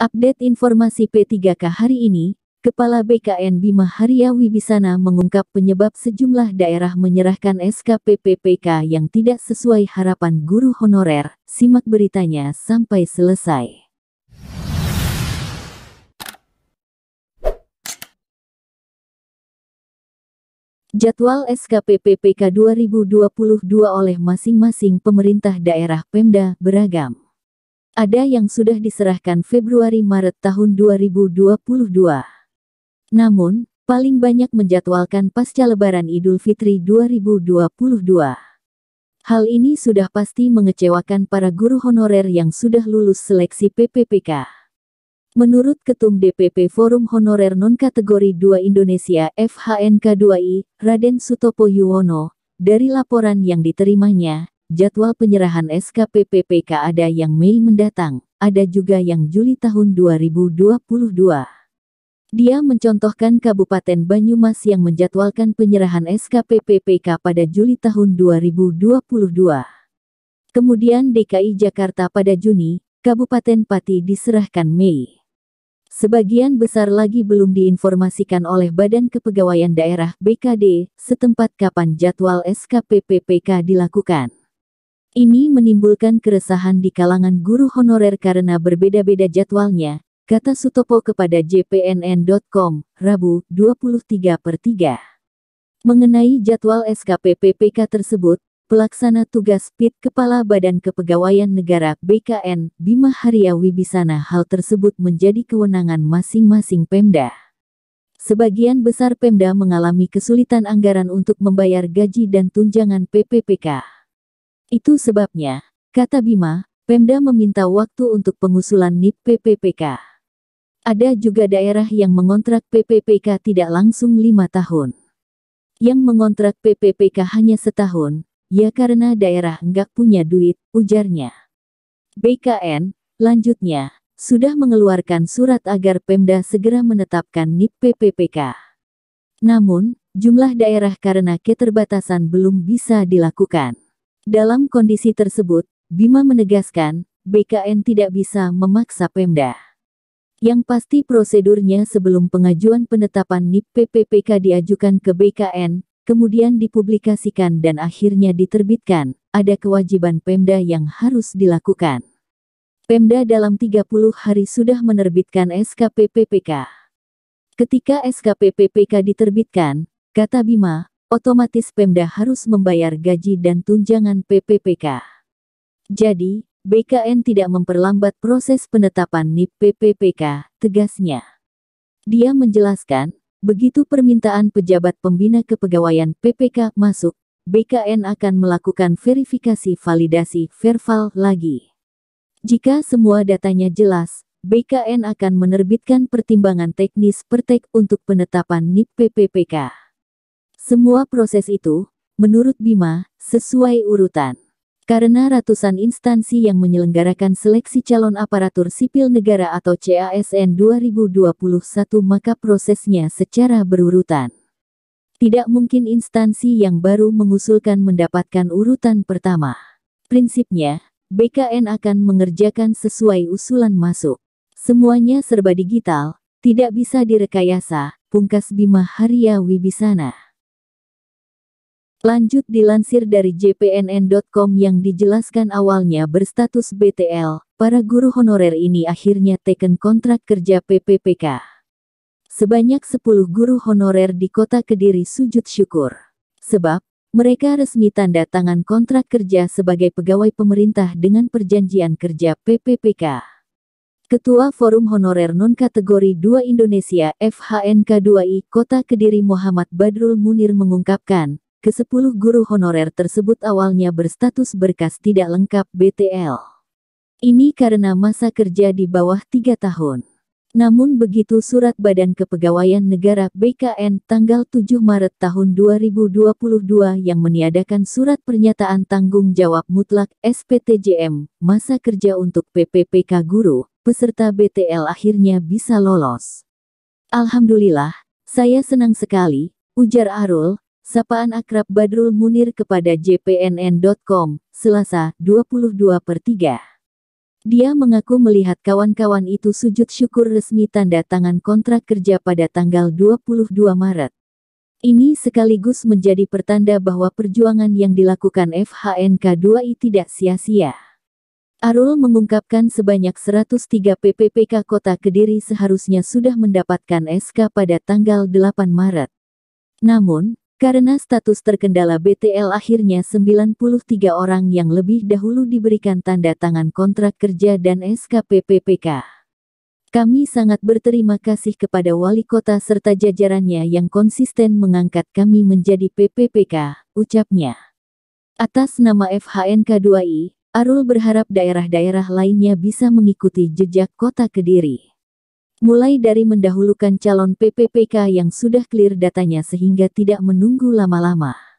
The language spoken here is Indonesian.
Update informasi P3K hari ini, Kepala BKN Bima Haria Wibisana mengungkap penyebab sejumlah daerah menyerahkan SKPPPK yang tidak sesuai harapan guru honorer. Simak beritanya sampai selesai. Jadwal SKPPPK 2022 oleh masing-masing pemerintah daerah Pemda beragam. Ada yang sudah diserahkan Februari-Maret tahun 2022. Namun, paling banyak menjadwalkan pasca Lebaran Idul Fitri 2022. Hal ini sudah pasti mengecewakan para guru honorer yang sudah lulus seleksi PPPK. Menurut Ketum DPP Forum Honorer Non-Kategori 2 Indonesia FHNK2I, Raden Sutopo Yuwono, dari laporan yang diterimanya, jadwal penyerahan SKPPPK ada yang Mei mendatang, ada juga yang Juli tahun 2022. Dia mencontohkan Kabupaten Banyumas yang menjadwalkan penyerahan SKPPPK PPK pada Juli tahun 2022. Kemudian DKI Jakarta pada Juni, Kabupaten Pati diserahkan Mei. Sebagian besar lagi belum diinformasikan oleh Badan Kepegawaian Daerah BKD setempat kapan jadwal SKPPPK PPK dilakukan. Ini menimbulkan keresahan di kalangan guru honorer karena berbeda-beda jadwalnya, kata Sutopo kepada jpnn.com, Rabu, 23 per 3. Mengenai jadwal SKP PPK tersebut, pelaksana tugas PIT Kepala Badan Kepegawaian Negara BKN, Bima Haria Wibisana hal tersebut menjadi kewenangan masing-masing Pemda. Sebagian besar Pemda mengalami kesulitan anggaran untuk membayar gaji dan tunjangan PPPK. Itu sebabnya, kata Bima, Pemda meminta waktu untuk pengusulan NIP PPPK. Ada juga daerah yang mengontrak PPPK tidak langsung lima tahun. Yang mengontrak PPPK hanya setahun, ya karena daerah enggak punya duit, ujarnya. BKN, lanjutnya, sudah mengeluarkan surat agar Pemda segera menetapkan NIP PPPK. Namun, jumlah daerah karena keterbatasan belum bisa dilakukan. Dalam kondisi tersebut, Bima menegaskan, BKN tidak bisa memaksa Pemda. Yang pasti prosedurnya sebelum pengajuan penetapan NIP PPPK diajukan ke BKN, kemudian dipublikasikan dan akhirnya diterbitkan, ada kewajiban Pemda yang harus dilakukan. Pemda dalam 30 hari sudah menerbitkan SKPPPK. Ketika SKPPPK diterbitkan, kata Bima, otomatis Pemda harus membayar gaji dan tunjangan PPPK. Jadi, BKN tidak memperlambat proses penetapan NIP PPPK, tegasnya. Dia menjelaskan, begitu permintaan pejabat pembina kepegawaian PPK masuk, BKN akan melakukan verifikasi validasi verval lagi. Jika semua datanya jelas, BKN akan menerbitkan pertimbangan teknis pertek untuk penetapan NIP PPPK. Semua proses itu, menurut Bima, sesuai urutan. Karena ratusan instansi yang menyelenggarakan seleksi calon aparatur sipil negara atau CASN 2021 maka prosesnya secara berurutan. Tidak mungkin instansi yang baru mengusulkan mendapatkan urutan pertama. Prinsipnya, BKN akan mengerjakan sesuai usulan masuk. Semuanya serba digital, tidak bisa direkayasa, pungkas Bima Haria Wibisana. Lanjut dilansir dari jpnn.com yang dijelaskan awalnya berstatus BTL, para guru honorer ini akhirnya teken kontrak kerja PPPK. Sebanyak 10 guru honorer di kota Kediri sujud syukur. Sebab, mereka resmi tanda tangan kontrak kerja sebagai pegawai pemerintah dengan perjanjian kerja PPPK. Ketua Forum Honorer Non Kategori 2 Indonesia FHNK2I Kota Kediri Muhammad Badrul Munir mengungkapkan, Kesepuluh guru honorer tersebut awalnya berstatus berkas tidak lengkap BTL. Ini karena masa kerja di bawah tiga tahun. Namun begitu Surat Badan Kepegawaian Negara BKN tanggal 7 Maret tahun 2022 yang meniadakan Surat Pernyataan Tanggung Jawab Mutlak SPTJM, masa kerja untuk PPPK Guru, peserta BTL akhirnya bisa lolos. Alhamdulillah, saya senang sekali, ujar Arul, Sapaan akrab Badrul Munir kepada jpnn.com, Selasa, 22 per 3. Dia mengaku melihat kawan-kawan itu sujud syukur resmi tanda tangan kontrak kerja pada tanggal 22 Maret. Ini sekaligus menjadi pertanda bahwa perjuangan yang dilakukan FHNK2I tidak sia-sia. Arul mengungkapkan sebanyak 103 PPPK Kota Kediri seharusnya sudah mendapatkan SK pada tanggal 8 Maret. Namun, karena status terkendala BTL akhirnya 93 orang yang lebih dahulu diberikan tanda tangan kontrak kerja dan PPK. Kami sangat berterima kasih kepada wali kota serta jajarannya yang konsisten mengangkat kami menjadi PPPK, ucapnya. Atas nama FHNK2I, Arul berharap daerah-daerah lainnya bisa mengikuti jejak kota Kediri mulai dari mendahulukan calon PPPK yang sudah clear datanya sehingga tidak menunggu lama-lama.